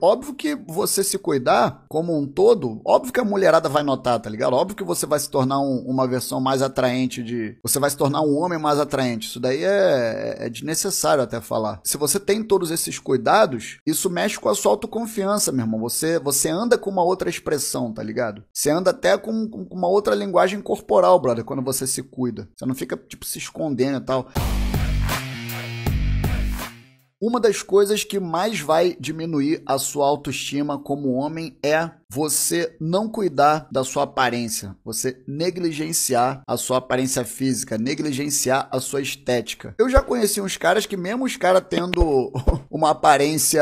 Óbvio que você se cuidar como um todo, óbvio que a mulherada vai notar, tá ligado? Óbvio que você vai se tornar um, uma versão mais atraente de. Você vai se tornar um homem mais atraente. Isso daí é, é, é desnecessário até falar. Se você tem todos esses cuidados, isso mexe com a sua autoconfiança, meu irmão. Você, você anda com uma outra expressão, tá ligado? Você anda até com, com uma outra linguagem corporal, brother, quando você se cuida. Você não fica, tipo, se escondendo e tal. Uma das coisas que mais vai diminuir a sua autoestima como homem é você não cuidar da sua aparência, você negligenciar a sua aparência física, negligenciar a sua estética. Eu já conheci uns caras que, mesmo os caras tendo uma aparência,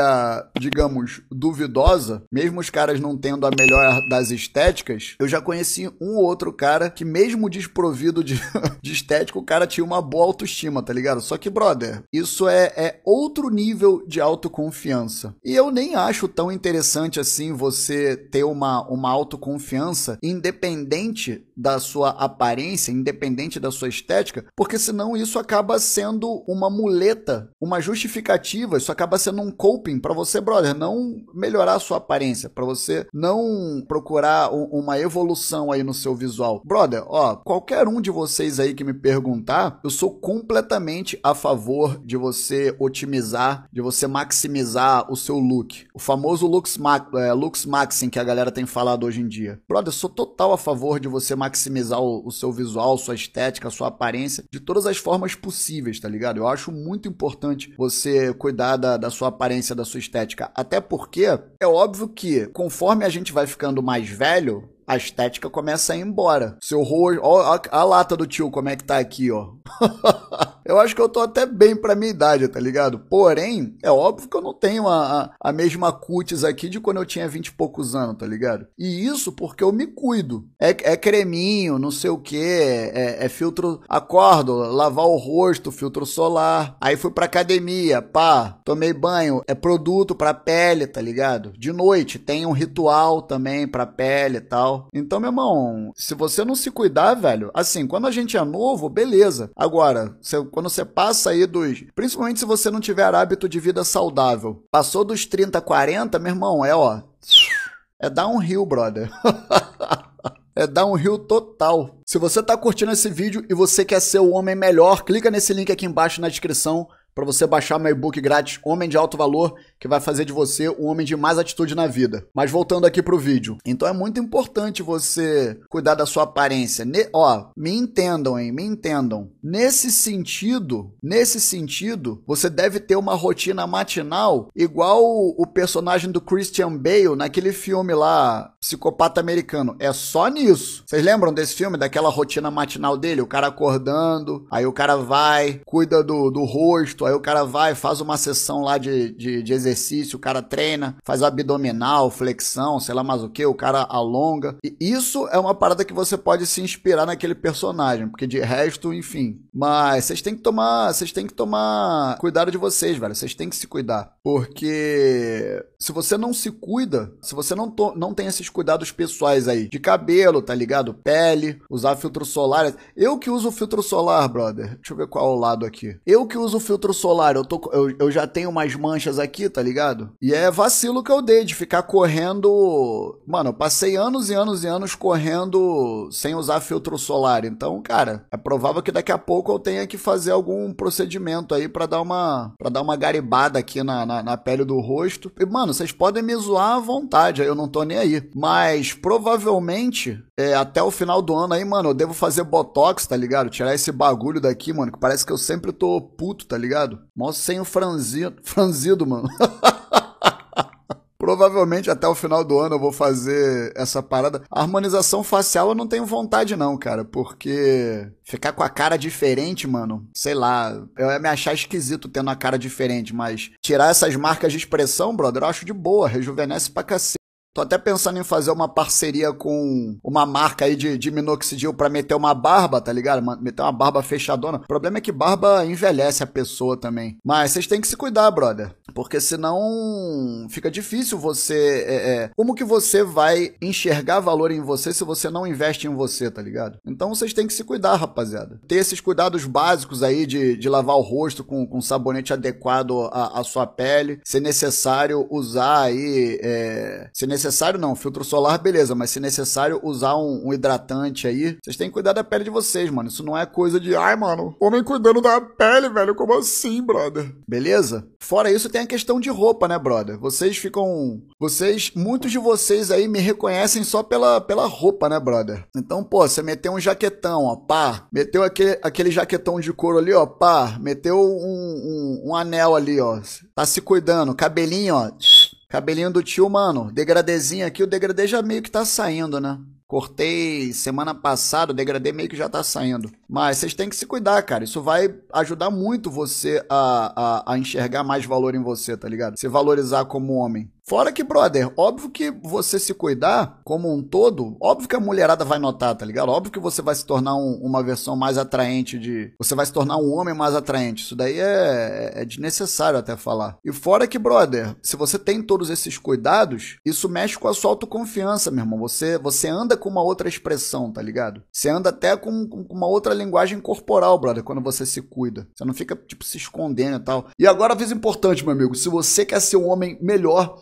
digamos, duvidosa, mesmo os caras não tendo a melhor das estéticas, eu já conheci um outro cara que, mesmo desprovido de, de estética, o cara tinha uma boa autoestima, tá ligado? Só que, brother, isso é, é outro nível de autoconfiança. E eu nem acho tão interessante assim você ter uma, uma autoconfiança independente da sua aparência, independente da sua estética, porque senão isso acaba sendo uma muleta, uma justificativa, isso acaba sendo um coping para você, brother, não melhorar a sua aparência, para você não procurar uma evolução aí no seu visual. Brother, ó, qualquer um de vocês aí que me perguntar, eu sou completamente a favor de você otimizar, de você maximizar o seu look. O famoso looks, ma é, looks maxim que a galera tem falado hoje em dia. Brother, eu sou total a favor de você maximizar o, o seu visual, sua estética, sua aparência, de todas as formas possíveis, tá ligado? Eu acho muito importante você cuidar da, da sua aparência, da sua estética. Até porque é óbvio que conforme a gente vai ficando mais velho, a estética começa a ir embora. Seu rosto, Olha a lata do tio como é que tá aqui, ó. Eu acho que eu tô até bem pra minha idade, tá ligado? Porém, é óbvio que eu não tenho a, a, a mesma cutis aqui de quando eu tinha vinte e poucos anos, tá ligado? E isso porque eu me cuido. É, é creminho, não sei o que, é, é, filtro. Acordo, lavar o rosto, filtro solar. Aí fui pra academia, pá, tomei banho. É produto pra pele, tá ligado? De noite, tem um ritual também pra pele e tal. Então, meu irmão, se você não se cuidar, velho, assim, quando a gente é novo, beleza. Agora, você quando você passa aí dos. Principalmente se você não tiver hábito de vida saudável. Passou dos 30, 40, meu irmão, é ó. É dar um rio, brother. é dar um rio total. Se você tá curtindo esse vídeo e você quer ser o homem melhor, clica nesse link aqui embaixo na descrição para você baixar meu e-book grátis Homem de Alto Valor, que vai fazer de você um homem de mais atitude na vida. Mas voltando aqui pro vídeo. Então é muito importante você cuidar da sua aparência. Ne ó, me entendam, hein? Me entendam. Nesse sentido, nesse sentido, você deve ter uma rotina matinal igual o personagem do Christian Bale naquele filme lá, Psicopata Americano. É só nisso. Vocês lembram desse filme, daquela rotina matinal dele? O cara acordando, aí o cara vai, cuida do, do rosto, aí o cara vai, faz uma sessão lá de, de, de exercício, o cara treina, faz abdominal, flexão, sei lá mais o que, o cara alonga. E isso é uma parada que você pode se inspirar naquele personagem, porque de resto, enfim. Mas vocês têm que tomar, vocês têm que tomar cuidado de vocês, velho. Vocês têm que se cuidar, porque se você não se cuida, se você não, to, não tem esses cuidados pessoais aí, de cabelo, tá ligado? Pele, usar filtro solar. Eu que uso filtro solar, brother. Deixa eu ver qual é o lado aqui. Eu que uso filtro solar, eu, tô, eu, eu já tenho umas manchas aqui, tá ligado? E é vacilo que eu dei de ficar correndo. Mano, eu passei anos e anos e anos correndo sem usar filtro solar. Então, cara, é provável que daqui a pouco eu tenha que fazer algum procedimento aí para dar uma para dar uma garibada aqui na, na, na, pele do rosto. E, mano, vocês podem me zoar à vontade, aí eu não tô nem aí. Mas provavelmente é, até o final do ano aí, mano, eu devo fazer botox, tá ligado? Tirar esse bagulho daqui, mano, que parece que eu sempre tô puto, tá ligado? quebrado. Mó senho franzido, franzido mano. Provavelmente até o final do ano eu vou fazer essa parada. A harmonização facial eu não tenho vontade, não, cara, porque ficar com a cara diferente, mano, sei lá, eu ia me achar esquisito tendo a cara diferente, mas tirar essas marcas de expressão, brother, eu acho de boa, rejuvenesce pra cacete. Tô até pensando em fazer uma parceria com uma marca aí de, de minoxidil para meter uma barba, tá ligado? Meter uma barba fechadona. O problema é que barba envelhece a pessoa também. Mas vocês têm que se cuidar, brother. Porque senão fica difícil você. É, é, como que você vai enxergar valor em você se você não investe em você, tá ligado? Então vocês têm que se cuidar, rapaziada. Ter esses cuidados básicos aí de, de lavar o rosto com, com sabonete adequado à, à sua pele. Se necessário, usar aí. É, se necessário, não. Filtro solar, beleza. Mas se necessário, usar um, um hidratante aí. Vocês têm que cuidar da pele de vocês, mano. Isso não é coisa de. Ai, mano, homem cuidando da pele, velho. Como assim, brother? Beleza? Fora isso, tem a em questão de roupa, né, brother? Vocês ficam. Vocês, muitos de vocês aí me reconhecem só pela, pela roupa, né, brother? Então, pô, você meteu um jaquetão, ó, pá. Meteu aquele, aquele jaquetão de couro ali, ó, pá. Meteu um, um, um anel ali, ó. Tá se cuidando. Cabelinho, ó. Cabelinho do tio, mano. Degradezinho aqui, o degradê já meio que tá saindo, né? Cortei semana passada, o degradê meio que já tá saindo. Mas vocês têm que se cuidar, cara. Isso vai ajudar muito você a, a, a enxergar mais valor em você, tá ligado? Se valorizar como homem. Fora que, brother, óbvio que você se cuidar como um todo, óbvio que a mulherada vai notar, tá ligado? Óbvio que você vai se tornar um, uma versão mais atraente de. Você vai se tornar um homem mais atraente. Isso daí é, é, é desnecessário até falar. E fora que, brother, se você tem todos esses cuidados, isso mexe com a sua autoconfiança, meu irmão. Você, você anda com uma outra expressão, tá ligado? Você anda até com, com uma outra linguagem corporal, brother, quando você se cuida. Você não fica, tipo, se escondendo e tal. E agora, aviso importante, meu amigo: se você quer ser um homem melhor,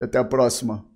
Até a próxima.